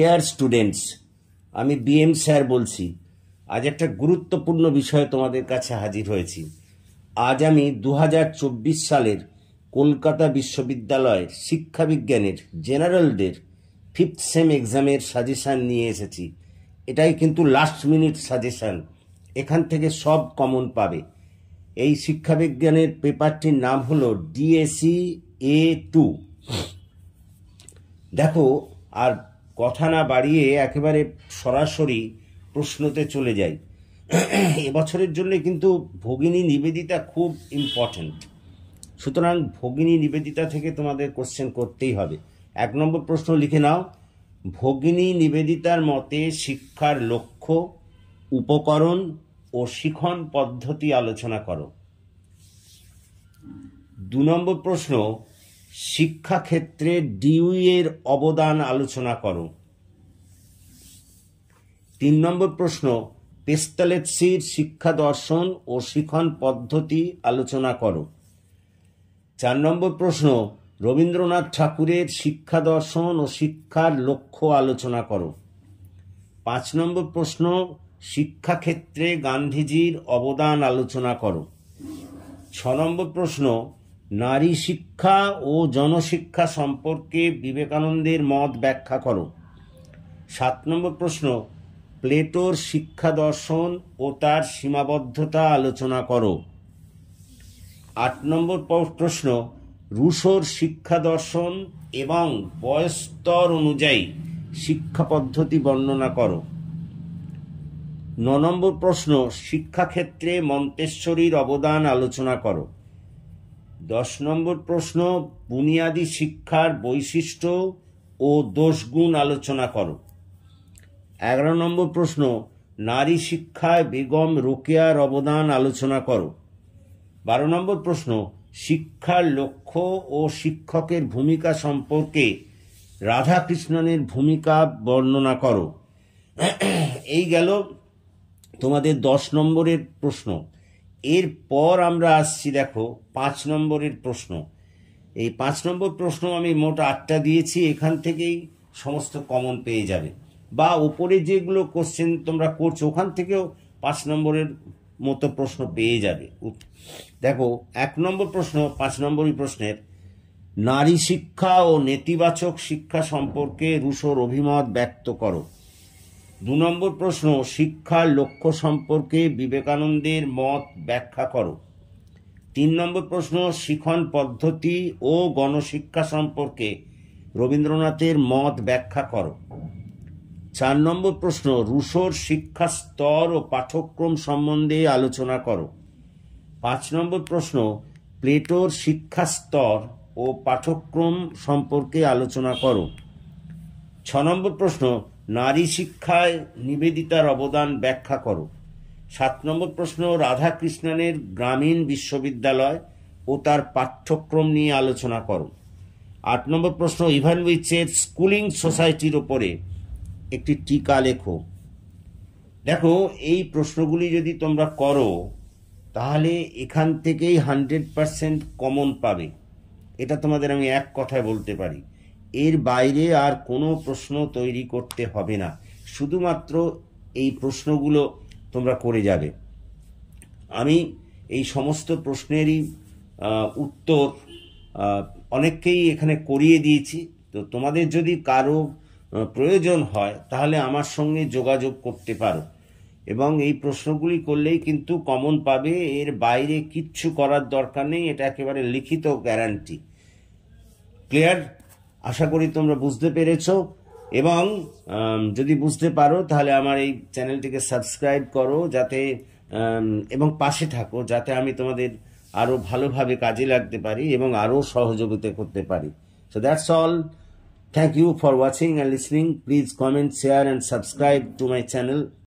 dare students আমি BM sir বলছি আজ একটা গুরুত্বপূর্ণ বিষয়ে তোমাদের কাছে হাজির হয়েছি আজ আমি দু সালের কলকাতা বিশ্ববিদ্যালয়ের শিক্ষাবিজ্ঞানের জেনারেলদের ফিফথ সেম এক্সামের সাজেশান নিয়ে এসেছি এটাই কিন্তু লাস্ট মিনিট সাজেশান এখান থেকে সব কমন পাবে এই শিক্ষাবিজ্ঞানের পেপারটির নাম হলো ডিএসি এ টু দেখো আর কথা না বাড়িয়ে একেবারে সরাসরি প্রশ্নতে চলে যাই এবছরের জন্য কিন্তু ভগিনী নিবেদিতা খুব ইম্পর্টেন্ট সুতরাং ভগিনী নিবেদিতা থেকে তোমাদের কোশ্চেন করতেই হবে এক নম্বর প্রশ্ন লিখে নাও ভগিনী নিবেদিতার মতে শিক্ষার লক্ষ্য উপকরণ ও শিখন পদ্ধতি আলোচনা করো দু নম্বর প্রশ্ন শিক্ষাক্ষেত্রে ডিউইয়ের অবদান আলোচনা করো তিন নম্বর প্রশ্ন পেস্তালেৎসির শিক্ষা দর্শন ও শিখন পদ্ধতি আলোচনা করো চার নম্বর প্রশ্ন রবীন্দ্রনাথ ঠাকুরের শিক্ষা দর্শন ও শিক্ষার লক্ষ্য আলোচনা করো পাঁচ নম্বর প্রশ্ন শিক্ষাক্ষেত্রে গান্ধীজির অবদান আলোচনা করো ছ নম্বর প্রশ্ন নারী শিক্ষা ও জনশিক্ষা সম্পর্কে বিবেকানন্দের মত ব্যাখ্যা করো সাত নম্বর প্রশ্ন প্লেটোর শিক্ষা দর্শন ও তার সীমাবদ্ধতা আলোচনা করো আট নম্বর প্রশ্ন রুশোর শিক্ষা দর্শন এবং বয়স্তর অনুযায়ী শিক্ষা পদ্ধতি বর্ণনা করো ন নম্বর প্রশ্ন শিক্ষাক্ষেত্রে মন্তেশ্বরীর অবদান আলোচনা করো দশ নম্বর প্রশ্ন বুনিয়াদী শিক্ষার বৈশিষ্ট্য ও দোষগুণ আলোচনা করো এগারো নম্বর প্রশ্ন নারী শিক্ষায় বেগম রোকেয়ার অবদান আলোচনা করো বারো নম্বর প্রশ্ন শিক্ষার লক্ষ্য ও শিক্ষকের ভূমিকা সম্পর্কে রাধাকৃষ্ণনের ভূমিকা বর্ণনা করো এই গেল তোমাদের দশ নম্বরের প্রশ্ন এরপর আমরা আসছি দেখো পাঁচ নম্বরের প্রশ্ন এই পাঁচ নম্বর প্রশ্ন আমি মোট আটটা দিয়েছি এখান থেকেই সমস্ত কমন পেয়ে যাবে বা ওপরে যেগুলো কোশ্চেন তোমরা করছো ওখান থেকেও পাঁচ নম্বরের মতো প্রশ্ন পেয়ে যাবে দেখো এক নম্বর প্রশ্ন পাঁচ নম্বরই প্রশ্নের নারী শিক্ষা ও নেতিবাচক শিক্ষা সম্পর্কে রুশোর অভিমত ব্যক্ত করো দু নম্বর প্রশ্ন শিক্ষার লক্ষ্য সম্পর্কে বিবেকানন্দের মত ব্যাখ্যা করো তিন নম্বর প্রশ্ন শিখন পদ্ধতি ও গণশিক্ষা সম্পর্কে রবীন্দ্রনাথের মত ব্যাখ্যা করো চার নম্বর প্রশ্ন রুশোর শিক্ষা স্তর ও পাঠ্যক্রম সম্বন্ধে আলোচনা করো পাঁচ নম্বর প্রশ্ন প্লেটোর শিক্ষা স্তর ও পাঠ্যক্রম সম্পর্কে আলোচনা করো ছ নম্বর প্রশ্ন নারী শিক্ষায় নিবেদিতার অবদান ব্যাখ্যা করো সাত নম্বর প্রশ্ন রাধাকৃষ্ণনের গ্রামীণ বিশ্ববিদ্যালয় ও তার পাঠ্যক্রম নিয়ে আলোচনা করো আট নম্বর প্রশ্ন ইভান উইচের স্কুলিং সোসাইটির ওপরে একটি টিকা লেখো দেখো এই প্রশ্নগুলি যদি তোমরা করো তাহলে এখান থেকেই হান্ড্রেড পারসেন্ট কমন পাবে এটা তোমাদের আমি এক কথায় বলতে পারি এর বাইরে আর কোনো প্রশ্ন তৈরি করতে হবে না শুধুমাত্র এই প্রশ্নগুলো তোমরা করে যাবে আমি এই সমস্ত প্রশ্নেরই উত্তর অনেককেই এখানে করিয়ে দিয়েছি তো তোমাদের যদি কারো প্রয়োজন হয় তাহলে আমার সঙ্গে যোগাযোগ করতে পারো এবং এই প্রশ্নগুলি করলেই কিন্তু কমন পাবে এর বাইরে কিচ্ছু করার দরকার নেই এটা একেবারে লিখিত গ্যারান্টি ক্লিয়ার আশা করি তোমরা বুঝতে পেরেছ এবং যদি বুঝতে পারো তাহলে আমার এই চ্যানেলটিকে সাবস্ক্রাইব করো যাতে এবং পাশে থাকো যাতে আমি তোমাদের আরও ভালোভাবে কাজে লাগতে পারি এবং আরও সহযোগিতা করতে পারি so that's all thank you for watching and listening please comment share and subscribe to my channel